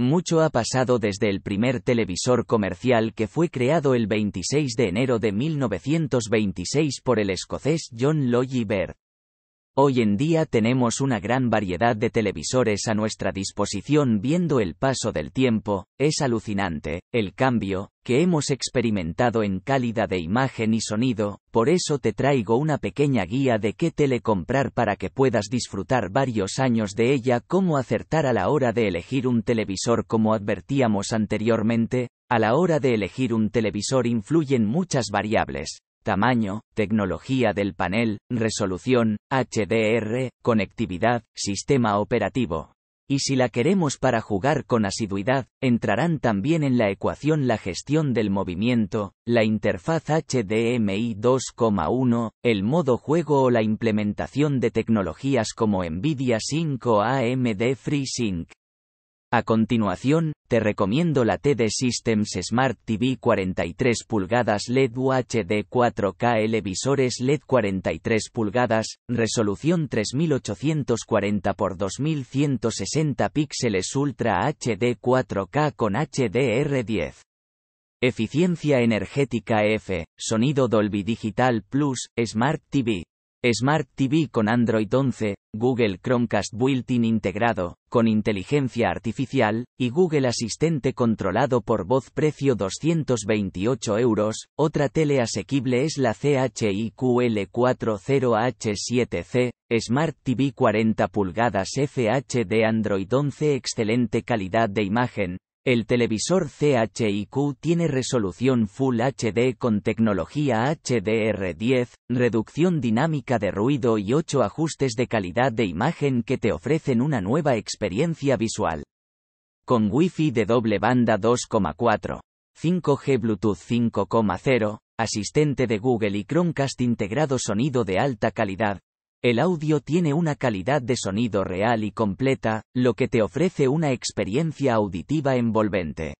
Mucho ha pasado desde el primer televisor comercial que fue creado el 26 de enero de 1926 por el escocés John Logie Baird. Hoy en día tenemos una gran variedad de televisores a nuestra disposición viendo el paso del tiempo, es alucinante, el cambio, que hemos experimentado en calidad de imagen y sonido, por eso te traigo una pequeña guía de qué tele comprar para que puedas disfrutar varios años de ella, cómo acertar a la hora de elegir un televisor como advertíamos anteriormente, a la hora de elegir un televisor influyen muchas variables, tamaño, tecnología del panel, resolución, HDR, conectividad, sistema operativo. Y si la queremos para jugar con asiduidad, entrarán también en la ecuación la gestión del movimiento, la interfaz HDMI 2.1, el modo juego o la implementación de tecnologías como Nvidia Sync o AMD FreeSync. A continuación, te recomiendo la TD Systems Smart TV 43 pulgadas LED UHD 4K televisores LED 43 pulgadas, resolución 3840 x 2160 píxeles Ultra HD 4K con HDR10. Eficiencia energética F, sonido Dolby Digital Plus, Smart TV, Smart TV con Android 11, Google Chromecast Built-in integrado, con inteligencia artificial, y Google Asistente controlado por voz precio 228 euros. Otra tele asequible es la CHIQL40H7C, Smart TV 40 pulgadas FHD Android 11 excelente calidad de imagen, el televisor CHIQ tiene resolución Full HD con tecnología HDR10, reducción dinámica de ruido y 8 ajustes de calidad de imagen que te ofrecen una nueva experiencia visual. Con Wi-Fi de doble banda 2,4, 5G Bluetooth 5,0, asistente de Google y Chromecast integrado sonido de alta calidad, el audio tiene una calidad de sonido real y completa, lo que te ofrece una experiencia auditiva envolvente.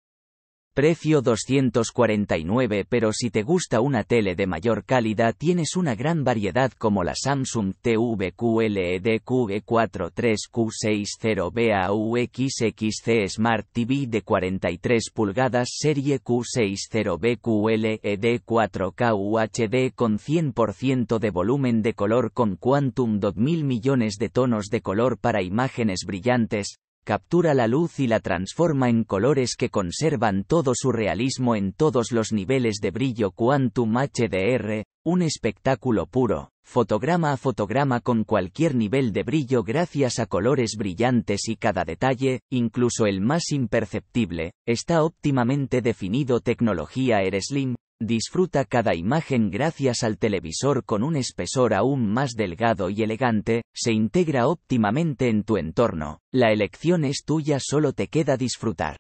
Precio 249 pero si te gusta una tele de mayor calidad tienes una gran variedad como la Samsung TV QLED QE43Q60BAUXXC Smart TV de 43 pulgadas serie Q60B QLED 4K UHD con 100% de volumen de color con Quantum 2000 millones de tonos de color para imágenes brillantes, captura la luz y la transforma en colores que conservan todo su realismo en todos los niveles de brillo Quantum HDR, un espectáculo puro, fotograma a fotograma con cualquier nivel de brillo gracias a colores brillantes y cada detalle, incluso el más imperceptible, está óptimamente definido tecnología Air Disfruta cada imagen gracias al televisor con un espesor aún más delgado y elegante, se integra óptimamente en tu entorno. La elección es tuya, solo te queda disfrutar.